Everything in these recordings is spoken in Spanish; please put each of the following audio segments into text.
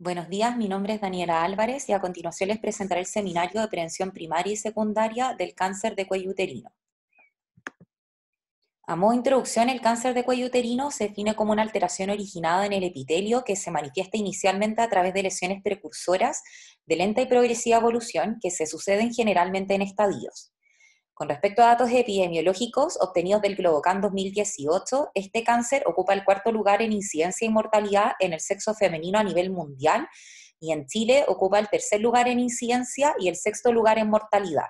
Buenos días, mi nombre es Daniela Álvarez y a continuación les presentaré el seminario de prevención primaria y secundaria del cáncer de cuello uterino. A modo de introducción, el cáncer de cuello uterino se define como una alteración originada en el epitelio que se manifiesta inicialmente a través de lesiones precursoras de lenta y progresiva evolución que se suceden generalmente en estadios. Con respecto a datos epidemiológicos obtenidos del Globocan 2018, este cáncer ocupa el cuarto lugar en incidencia y mortalidad en el sexo femenino a nivel mundial y en Chile ocupa el tercer lugar en incidencia y el sexto lugar en mortalidad.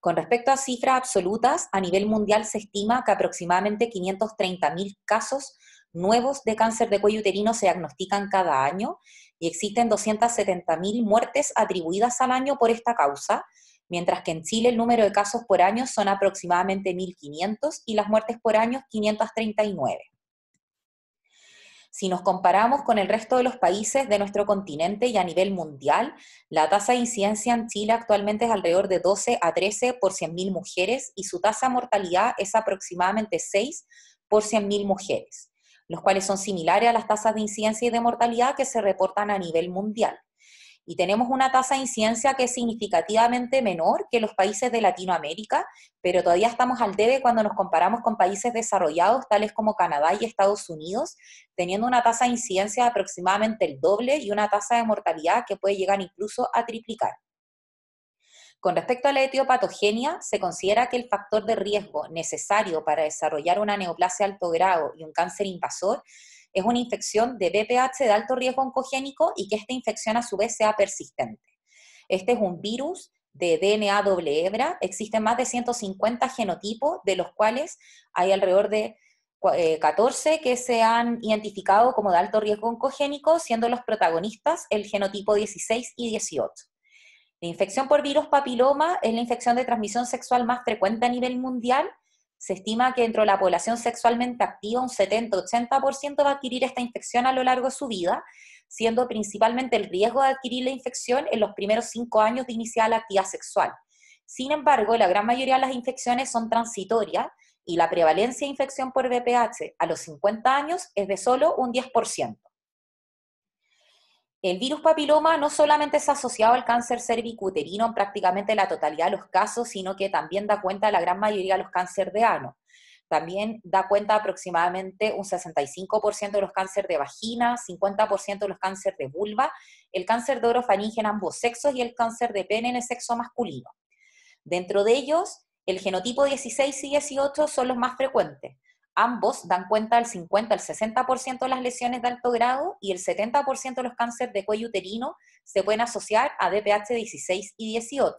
Con respecto a cifras absolutas, a nivel mundial se estima que aproximadamente 530.000 casos nuevos de cáncer de cuello uterino se diagnostican cada año y existen 270.000 muertes atribuidas al año por esta causa, mientras que en Chile el número de casos por año son aproximadamente 1.500 y las muertes por año 539. Si nos comparamos con el resto de los países de nuestro continente y a nivel mundial, la tasa de incidencia en Chile actualmente es alrededor de 12 a 13 por 100.000 mujeres y su tasa de mortalidad es aproximadamente 6 por 100.000 mujeres, los cuales son similares a las tasas de incidencia y de mortalidad que se reportan a nivel mundial y tenemos una tasa de incidencia que es significativamente menor que los países de Latinoamérica, pero todavía estamos al debe cuando nos comparamos con países desarrollados tales como Canadá y Estados Unidos, teniendo una tasa de incidencia de aproximadamente el doble y una tasa de mortalidad que puede llegar incluso a triplicar. Con respecto a la etiopatogenia, se considera que el factor de riesgo necesario para desarrollar una neoplasia alto grado y un cáncer invasor es una infección de BPH de alto riesgo oncogénico y que esta infección a su vez sea persistente. Este es un virus de DNA doble hebra, existen más de 150 genotipos, de los cuales hay alrededor de 14 eh, que se han identificado como de alto riesgo oncogénico, siendo los protagonistas el genotipo 16 y 18. La infección por virus papiloma es la infección de transmisión sexual más frecuente a nivel mundial se estima que dentro de la población sexualmente activa un 70-80% va a adquirir esta infección a lo largo de su vida, siendo principalmente el riesgo de adquirir la infección en los primeros cinco años de iniciar la actividad sexual. Sin embargo, la gran mayoría de las infecciones son transitorias y la prevalencia de infección por VPH a los 50 años es de solo un 10%. El virus papiloma no solamente es asociado al cáncer cervicuterino en prácticamente la totalidad de los casos, sino que también da cuenta de la gran mayoría de los cánceres de ano. También da cuenta aproximadamente un 65% de los cánceres de vagina, 50% de los cánceres de vulva, el cáncer de orofaringe en ambos sexos y el cáncer de pene en el sexo masculino. Dentro de ellos, el genotipo 16 y 18 son los más frecuentes, ambos dan cuenta del 50 al 60% de las lesiones de alto grado y el 70% de los cánceres de cuello uterino se pueden asociar a DPH 16 y 18.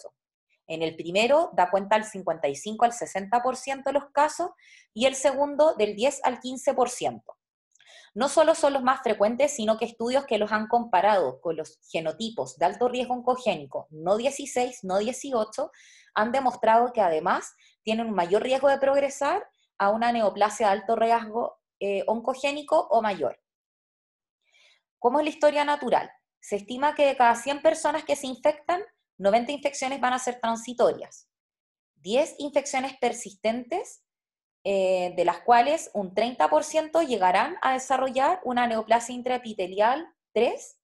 En el primero da cuenta del 55 al 60% de los casos y el segundo del 10 al 15%. No solo son los más frecuentes, sino que estudios que los han comparado con los genotipos de alto riesgo oncogénico, no 16, no 18, han demostrado que además tienen un mayor riesgo de progresar a una neoplasia de alto riesgo eh, oncogénico o mayor. ¿Cómo es la historia natural? Se estima que de cada 100 personas que se infectan, 90 infecciones van a ser transitorias, 10 infecciones persistentes, eh, de las cuales un 30% llegarán a desarrollar una neoplasia intraepitelial 3,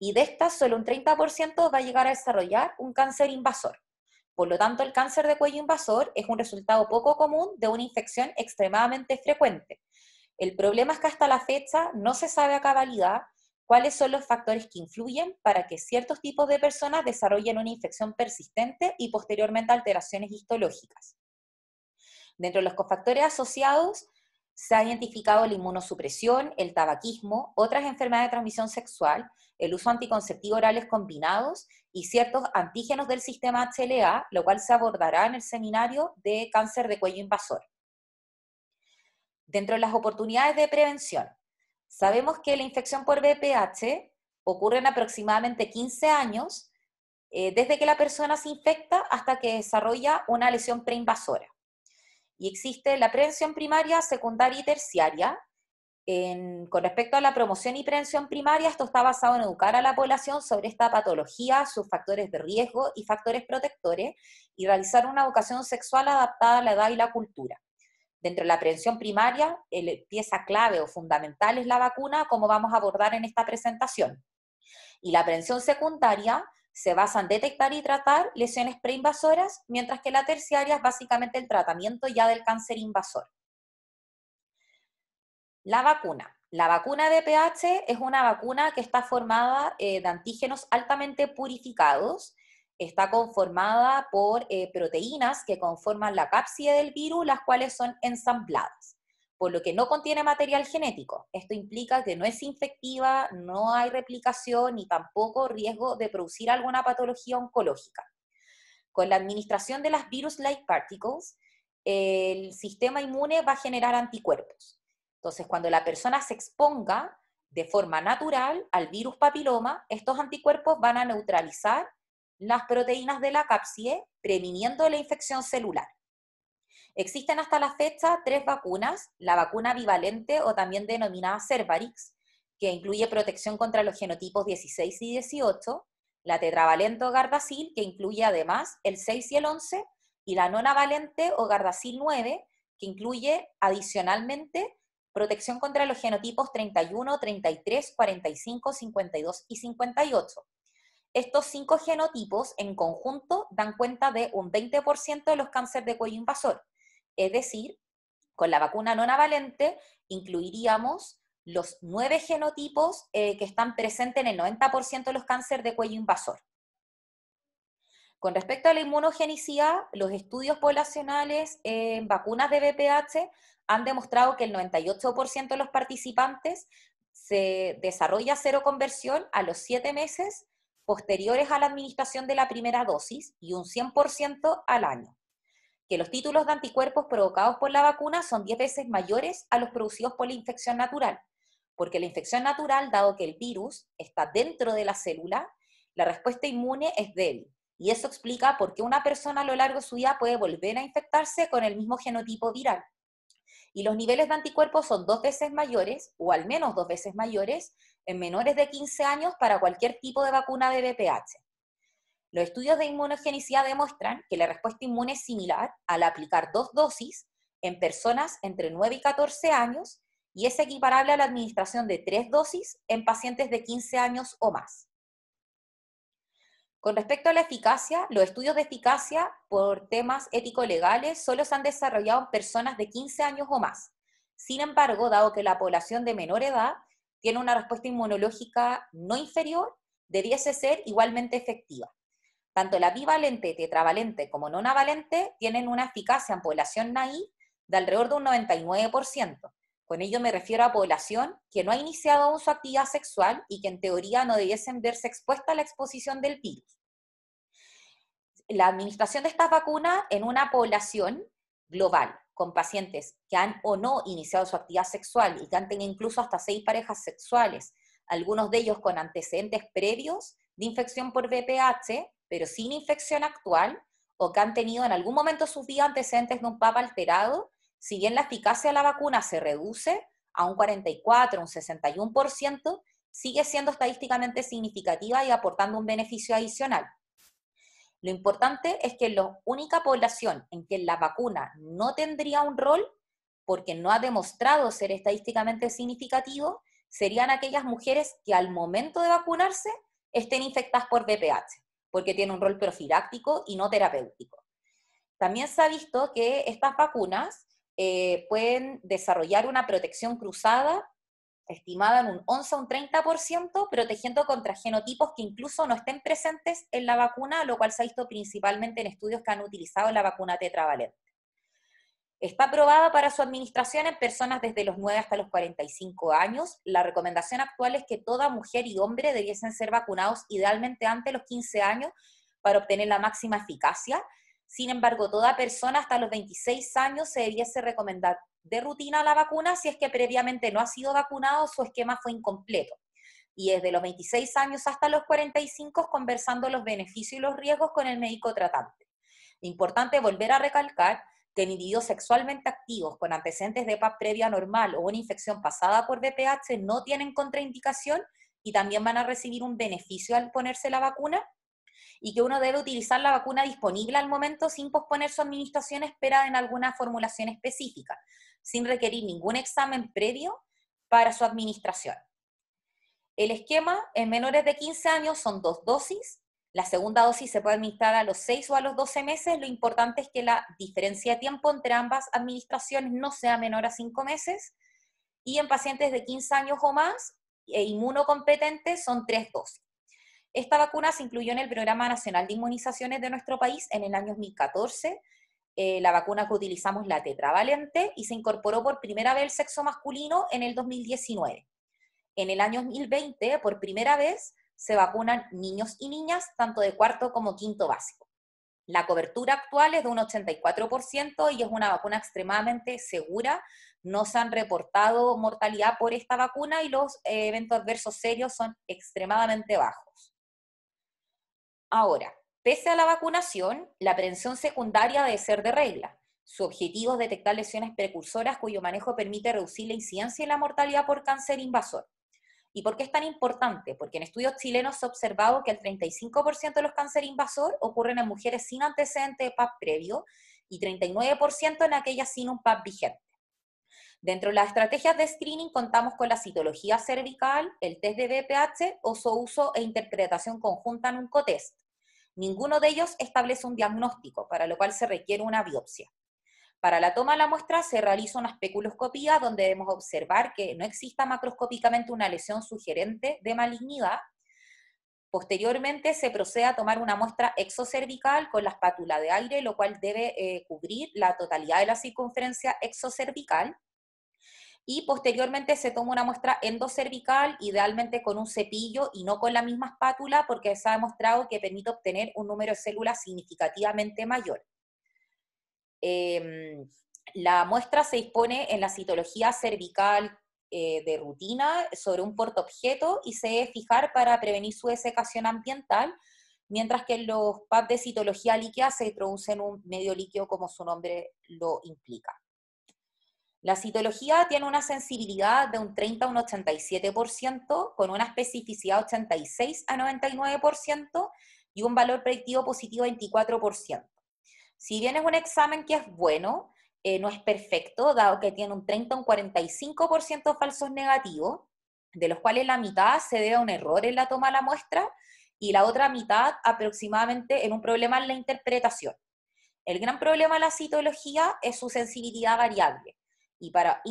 y de estas solo un 30% va a llegar a desarrollar un cáncer invasor. Por lo tanto, el cáncer de cuello invasor es un resultado poco común de una infección extremadamente frecuente. El problema es que hasta la fecha no se sabe a cabalidad cuáles son los factores que influyen para que ciertos tipos de personas desarrollen una infección persistente y posteriormente alteraciones histológicas. Dentro de los cofactores asociados se ha identificado la inmunosupresión, el tabaquismo, otras enfermedades de transmisión sexual, el uso anticonceptivo orales combinados y ciertos antígenos del sistema HLA, lo cual se abordará en el seminario de cáncer de cuello invasor. Dentro de las oportunidades de prevención, sabemos que la infección por VPH ocurre en aproximadamente 15 años, eh, desde que la persona se infecta hasta que desarrolla una lesión preinvasora. Y existe la prevención primaria, secundaria y terciaria. con respecto a la promoción y prevención primaria, esto está basado en educar a la población sobre esta patología, sus factores de riesgo y factores protectores, y realizar una educación sexual adaptada a la edad y la cultura. Dentro de la prevención primaria, el, pieza clave o fundamental es la vacuna, como vamos a abordar en esta presentación. Y la prevención secundaria se basan en detectar y tratar lesiones preinvasoras, mientras que la terciaria es básicamente el tratamiento ya del cáncer invasor. La vacuna. La vacuna de pH es una vacuna que está formada eh, de antígenos altamente purificados. Está conformada por eh, proteínas que conforman la cápside del virus, las cuales son ensambladas por lo que no contiene material genético. Esto implica que no es infectiva, no hay replicación ni tampoco riesgo de producir alguna patología oncológica. Con la administración de las virus-like particles, el sistema inmune va a generar anticuerpos. Entonces, cuando la persona se exponga de forma natural al virus papiloma, estos anticuerpos van a neutralizar las proteínas de la cápside, previniendo la infección celular. Existen hasta la fecha tres vacunas, la vacuna bivalente o también denominada Cervarix, que incluye protección contra los genotipos 16 y 18, la tetravalente o Gardasil, que incluye además el 6 y el 11, y la nonavalente o Gardasil 9, que incluye adicionalmente protección contra los genotipos 31, 33, 45, 52 y 58. Estos cinco genotipos en conjunto dan cuenta de un 20% de los cánceres de cuello invasor. Es decir, con la vacuna nonavalente incluiríamos los nueve genotipos eh, que están presentes en el 90% de los cánceres de cuello invasor. Con respecto a la inmunogenicidad, los estudios poblacionales en vacunas de BPH han demostrado que el 98% de los participantes se desarrolla cero conversión a los siete meses posteriores a la administración de la primera dosis y un 100% al año que los títulos de anticuerpos provocados por la vacuna son 10 veces mayores a los producidos por la infección natural, porque la infección natural, dado que el virus está dentro de la célula, la respuesta inmune es débil. Y eso explica por qué una persona a lo largo de su vida puede volver a infectarse con el mismo genotipo viral. Y los niveles de anticuerpos son dos veces mayores, o al menos dos veces mayores, en menores de 15 años para cualquier tipo de vacuna de VPH. Los estudios de inmunogenicidad demuestran que la respuesta inmune es similar al aplicar dos dosis en personas entre 9 y 14 años y es equiparable a la administración de tres dosis en pacientes de 15 años o más. Con respecto a la eficacia, los estudios de eficacia por temas ético-legales solo se han desarrollado en personas de 15 años o más. Sin embargo, dado que la población de menor edad tiene una respuesta inmunológica no inferior, debiese ser igualmente efectiva. Tanto la bivalente, tetravalente como nonavalente tienen una eficacia en población naí de alrededor de un 99%. Con ello me refiero a población que no ha iniciado aún su actividad sexual y que en teoría no debiesen verse expuesta a la exposición del virus. La administración de estas vacunas en una población global, con pacientes que han o no iniciado su actividad sexual y que han tenido incluso hasta seis parejas sexuales, algunos de ellos con antecedentes previos de infección por VPH, pero sin infección actual o que han tenido en algún momento sus días antecedentes de un papa alterado, si bien la eficacia de la vacuna se reduce a un 44, un 61%, sigue siendo estadísticamente significativa y aportando un beneficio adicional. Lo importante es que la única población en que la vacuna no tendría un rol, porque no ha demostrado ser estadísticamente significativo, serían aquellas mujeres que al momento de vacunarse estén infectadas por VPH porque tiene un rol profiláctico y no terapéutico. También se ha visto que estas vacunas eh, pueden desarrollar una protección cruzada estimada en un 11 a un 30%, protegiendo contra genotipos que incluso no estén presentes en la vacuna, lo cual se ha visto principalmente en estudios que han utilizado la vacuna tetravalente. Está aprobada para su administración en personas desde los 9 hasta los 45 años. La recomendación actual es que toda mujer y hombre debiesen ser vacunados idealmente antes de los 15 años para obtener la máxima eficacia. Sin embargo, toda persona hasta los 26 años se debiese recomendar de rutina la vacuna si es que previamente no ha sido vacunado o su esquema fue incompleto. Y desde los 26 años hasta los 45, conversando los beneficios y los riesgos con el médico tratante. Importante volver a recalcar que en individuos sexualmente activos con antecedentes de PAP previa normal o una infección pasada por DPH no tienen contraindicación y también van a recibir un beneficio al ponerse la vacuna y que uno debe utilizar la vacuna disponible al momento sin posponer su administración esperada en alguna formulación específica, sin requerir ningún examen previo para su administración. El esquema en menores de 15 años son dos dosis la segunda dosis se puede administrar a los 6 o a los 12 meses. Lo importante es que la diferencia de tiempo entre ambas administraciones no sea menor a 5 meses. Y en pacientes de 15 años o más e inmunocompetentes son 3 dosis. Esta vacuna se incluyó en el Programa Nacional de Inmunizaciones de nuestro país en el año 2014. Eh, la vacuna que utilizamos, la tetravalente, y se incorporó por primera vez el sexo masculino en el 2019. En el año 2020, por primera vez, se vacunan niños y niñas, tanto de cuarto como quinto básico. La cobertura actual es de un 84% y es una vacuna extremadamente segura. No se han reportado mortalidad por esta vacuna y los eh, eventos adversos serios son extremadamente bajos. Ahora, pese a la vacunación, la prevención secundaria debe ser de regla. Su objetivo es detectar lesiones precursoras cuyo manejo permite reducir la incidencia y la mortalidad por cáncer invasor. ¿Y por qué es tan importante? Porque en estudios chilenos se ha observado que el 35% de los cánceres invasor ocurren en mujeres sin antecedente de PAP previo y 39% en aquellas sin un PAP vigente. Dentro de las estrategias de screening contamos con la citología cervical, el test de BPH o su uso e interpretación conjunta en un cotest. Ninguno de ellos establece un diagnóstico, para lo cual se requiere una biopsia. Para la toma de la muestra se realiza una especuloscopía donde debemos observar que no exista macroscópicamente una lesión sugerente de malignidad. Posteriormente se procede a tomar una muestra exocervical con la espátula de aire, lo cual debe eh, cubrir la totalidad de la circunferencia exocervical. Y posteriormente se toma una muestra endocervical, idealmente con un cepillo y no con la misma espátula, porque se ha demostrado que permite obtener un número de células significativamente mayor. Em, la muestra se dispone en la citología cervical eh, de rutina sobre un objeto y se debe fijar para prevenir su desecación ambiental, mientras que los PAP de citología líquida se introducen un medio líquido como su nombre lo implica. La citología tiene una sensibilidad de un 30 a un 87%, con una especificidad 86 a 99% y un valor predictivo positivo 24%. Si bien es un examen que es bueno, eh, no es perfecto, dado que tiene un 30 o un 45% falsos negativos, de los cuales la mitad se debe a un error en la toma de la muestra y la otra mitad aproximadamente en un problema en la interpretación. El gran problema de la citología es su sensibilidad variable. Y para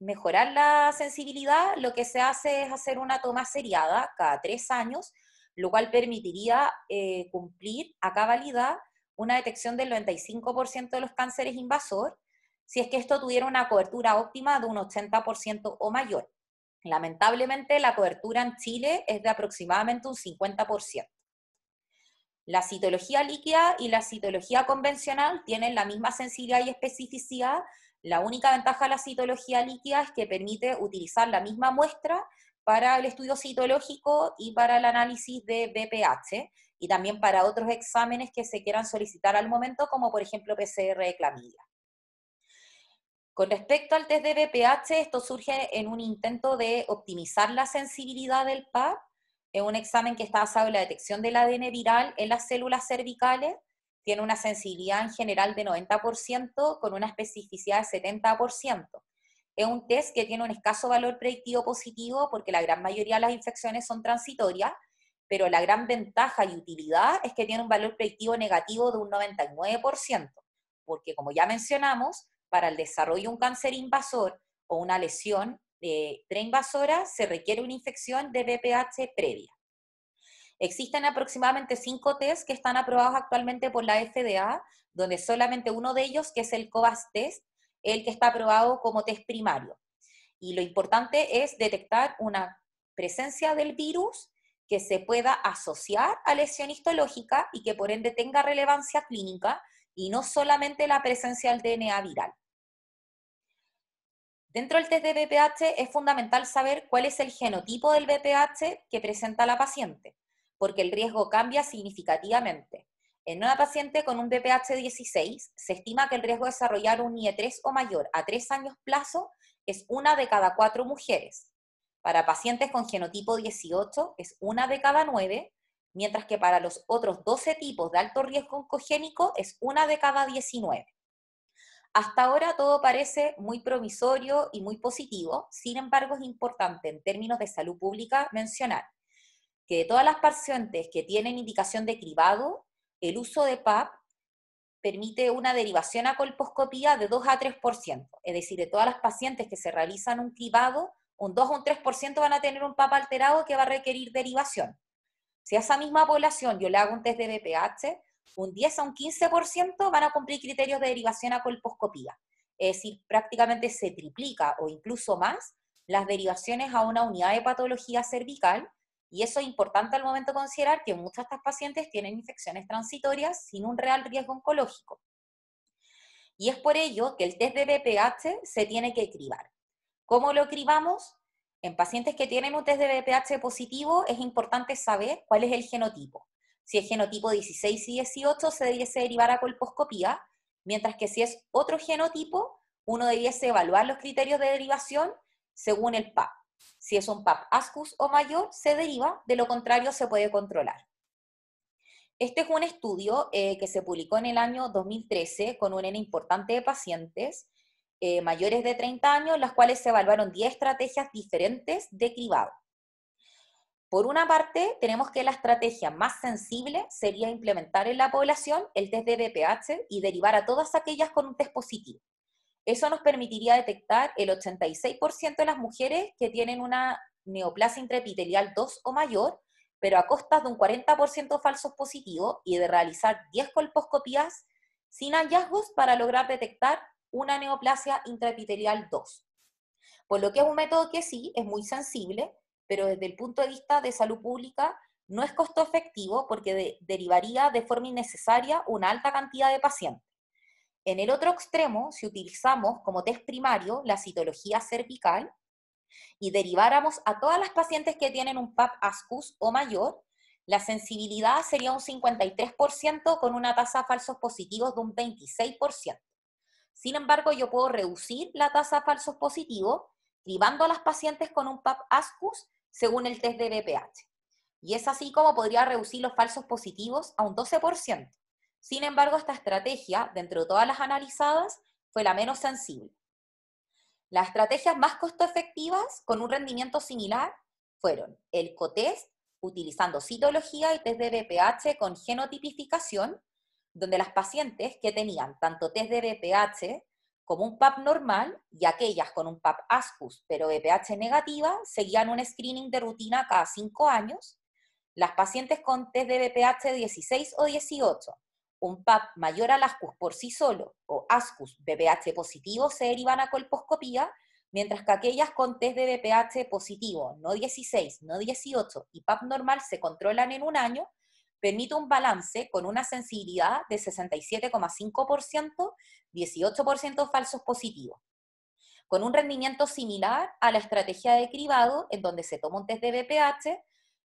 mejorar la sensibilidad, lo que se hace es hacer una toma seriada cada tres años, lo cual permitiría eh, cumplir a cabalidad una detección del 95% de los cánceres invasor, si es que esto tuviera una cobertura óptima de un 80% o mayor. Lamentablemente, la cobertura en Chile es de aproximadamente un 50%. La citología líquida y la citología convencional tienen la misma sensibilidad y especificidad. La única ventaja de la citología líquida es que permite utilizar la misma muestra para el estudio citológico y para el análisis de BPH, y también para otros exámenes que se quieran solicitar al momento, como por ejemplo PCR de clamilla. Con respecto al test de BPH, esto surge en un intento de optimizar la sensibilidad del PAP, es un examen que está basado en la detección del ADN viral en las células cervicales, tiene una sensibilidad en general de 90% con una especificidad de 70%. Es un test que tiene un escaso valor predictivo positivo porque la gran mayoría de las infecciones son transitorias pero la gran ventaja y utilidad es que tiene un valor predictivo negativo de un 99%, porque como ya mencionamos, para el desarrollo de un cáncer invasor o una lesión de preinvasora se requiere una infección de BPH previa. Existen aproximadamente cinco test que están aprobados actualmente por la FDA, donde solamente uno de ellos, que es el COVAS test, el que está aprobado como test primario. Y lo importante es detectar una presencia del virus que se pueda asociar a lesión histológica y que por ende tenga relevancia clínica y no solamente la presencia del DNA viral. Dentro del test de BPH es fundamental saber cuál es el genotipo del BPH que presenta la paciente, porque el riesgo cambia significativamente. En una paciente con un BPH 16, se estima que el riesgo de desarrollar un IE3 o mayor a tres años plazo es una de cada cuatro mujeres, para pacientes con genotipo 18 es una de cada nueve, mientras que para los otros 12 tipos de alto riesgo oncogénico es una de cada 19. Hasta ahora todo parece muy promisorio y muy positivo, sin embargo es importante en términos de salud pública mencionar que de todas las pacientes que tienen indicación de cribado, el uso de PAP permite una derivación a colposcopía de 2 a 3%, es decir, de todas las pacientes que se realizan un cribado, un 2 o un 3% van a tener un papa alterado que va a requerir derivación. Si a esa misma población yo le hago un test de BPH, un 10 a un 15% van a cumplir criterios de derivación a colposcopía. Es decir, prácticamente se triplica o incluso más las derivaciones a una unidad de patología cervical, y eso es importante al momento considerar que muchas de estas pacientes tienen infecciones transitorias sin un real riesgo oncológico. Y es por ello que el test de BPH se tiene que cribar. ¿Cómo lo cribamos? En pacientes que tienen un test de BPH positivo es importante saber cuál es el genotipo. Si es genotipo 16 y 18 se debiese derivar a colposcopía, mientras que si es otro genotipo, uno debiese evaluar los criterios de derivación según el PAP. Si es un PAP ascus o mayor, se deriva, de lo contrario se puede controlar. Este es un estudio eh, que se publicó en el año 2013 con un N importante de pacientes eh, mayores de 30 años, las cuales se evaluaron 10 estrategias diferentes de cribado. Por una parte, tenemos que la estrategia más sensible sería implementar en la población el test de BPH y derivar a todas aquellas con un test positivo. Eso nos permitiría detectar el 86% de las mujeres que tienen una neoplasia intraepitelial 2 o mayor, pero a costas de un 40% falsos positivos y de realizar 10 colposcopías sin hallazgos para lograr detectar una neoplasia intraepitelial 2. Por lo que es un método que sí es muy sensible, pero desde el punto de vista de salud pública no es costo efectivo porque derivaría de forma innecesaria una alta cantidad de pacientes. En el otro extremo, si utilizamos como test primario la citología cervical y deriváramos a todas las pacientes que tienen un PAP ASCUS o mayor, la sensibilidad sería un 53% con una tasa de falsos positivos de un 26%. Sin embargo, yo puedo reducir la tasa de falsos positivos privando a las pacientes con un PAP-ASCUS según el test de BPH. Y es así como podría reducir los falsos positivos a un 12%. Sin embargo, esta estrategia, dentro de todas las analizadas, fue la menos sensible. Las estrategias más costo efectivas con un rendimiento similar fueron el COTEST, utilizando citología y test de BPH con genotipificación, donde las pacientes que tenían tanto test de BPH como un PAP normal y aquellas con un PAP ASCUS pero BPH negativa seguían un screening de rutina cada cinco años, las pacientes con test de BPH 16 o 18, un PAP mayor al ASCUS por sí solo o ASCUS BPH positivo se derivan a colposcopía, mientras que aquellas con test de BPH positivo no 16, no 18 y PAP normal se controlan en un año permite un balance con una sensibilidad de 67,5%, 18% falsos positivos, con un rendimiento similar a la estrategia de cribado, en donde se toma un test de BPH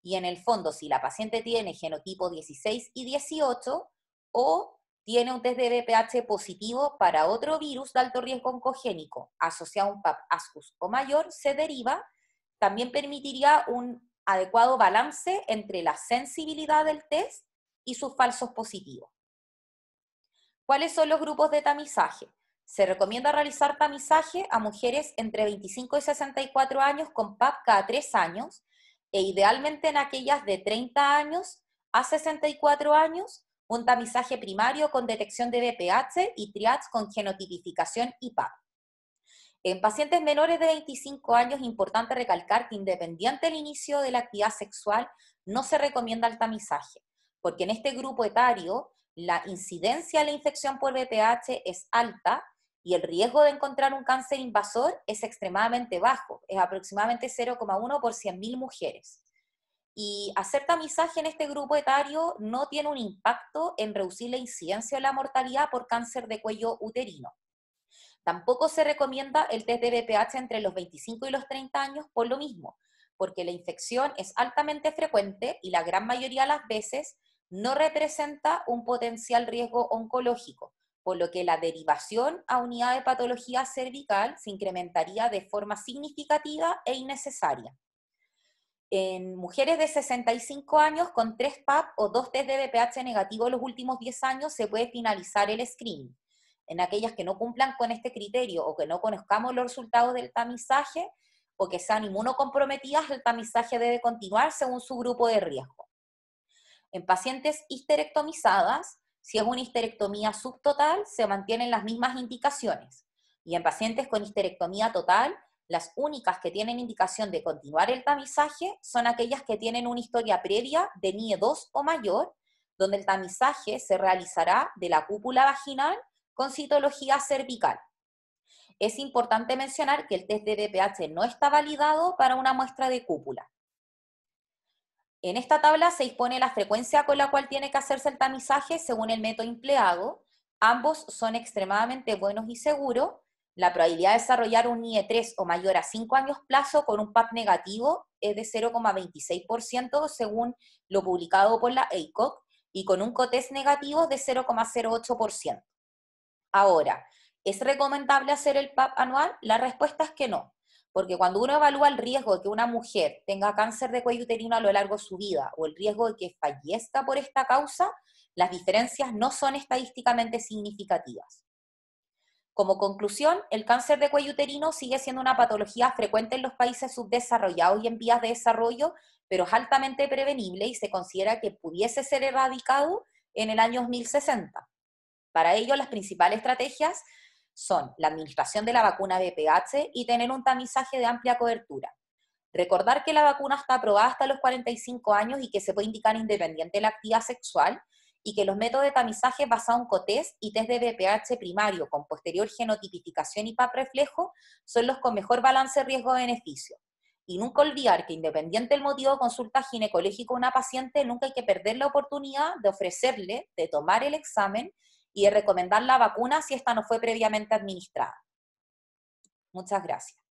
y en el fondo, si la paciente tiene genotipo 16 y 18 o tiene un test de BPH positivo para otro virus de alto riesgo oncogénico asociado a un PAP ASCUS o mayor, se deriva, también permitiría un adecuado balance entre la sensibilidad del test y sus falsos positivos. ¿Cuáles son los grupos de tamizaje? Se recomienda realizar tamizaje a mujeres entre 25 y 64 años con PAP cada 3 años e idealmente en aquellas de 30 años a 64 años un tamizaje primario con detección de BPH y triads con genotipificación y PAP. En pacientes menores de 25 años, importante recalcar que independiente del inicio de la actividad sexual, no se recomienda el tamizaje, porque en este grupo etario la incidencia de la infección por VPH es alta y el riesgo de encontrar un cáncer invasor es extremadamente bajo, es aproximadamente 0,1 por 100.000 mujeres. Y hacer tamizaje en este grupo etario no tiene un impacto en reducir la incidencia de la mortalidad por cáncer de cuello uterino. Tampoco se recomienda el test de BPH entre los 25 y los 30 años por lo mismo, porque la infección es altamente frecuente y la gran mayoría de las veces no representa un potencial riesgo oncológico, por lo que la derivación a unidad de patología cervical se incrementaría de forma significativa e innecesaria. En mujeres de 65 años con 3 PAP o 2 test de BPH negativo en los últimos 10 años se puede finalizar el screening en aquellas que no cumplan con este criterio o que no conozcamos los resultados del tamizaje o que sean inmunocomprometidas, el tamizaje debe continuar según su grupo de riesgo. En pacientes histerectomizadas, si es una histerectomía subtotal, se mantienen las mismas indicaciones. Y en pacientes con histerectomía total, las únicas que tienen indicación de continuar el tamizaje son aquellas que tienen una historia previa de NIE 2 o mayor, donde el tamizaje se realizará de la cúpula vaginal con citología cervical. Es importante mencionar que el test de DPH no está validado para una muestra de cúpula. En esta tabla se dispone la frecuencia con la cual tiene que hacerse el tamizaje según el método empleado. Ambos son extremadamente buenos y seguros. La probabilidad de desarrollar un ie 3 o mayor a 5 años plazo con un PAP negativo es de 0,26% según lo publicado por la ACOC y con un COTES negativo de 0,08%. Ahora, ¿es recomendable hacer el PAP anual? La respuesta es que no, porque cuando uno evalúa el riesgo de que una mujer tenga cáncer de cuello uterino a lo largo de su vida o el riesgo de que fallezca por esta causa, las diferencias no son estadísticamente significativas. Como conclusión, el cáncer de cuello uterino sigue siendo una patología frecuente en los países subdesarrollados y en vías de desarrollo, pero es altamente prevenible y se considera que pudiese ser erradicado en el año 2060. Para ello, las principales estrategias son la administración de la vacuna BPH y tener un tamizaje de amplia cobertura. Recordar que la vacuna está aprobada hasta los 45 años y que se puede indicar independiente la actividad sexual y que los métodos de tamizaje basados en COTES y test de BPH primario con posterior genotipificación y PAP reflejo son los con mejor balance riesgo-beneficio. Y nunca olvidar que independiente del motivo de consulta ginecológica una paciente, nunca hay que perder la oportunidad de ofrecerle, de tomar el examen y recomendar la vacuna si esta no fue previamente administrada. Muchas gracias.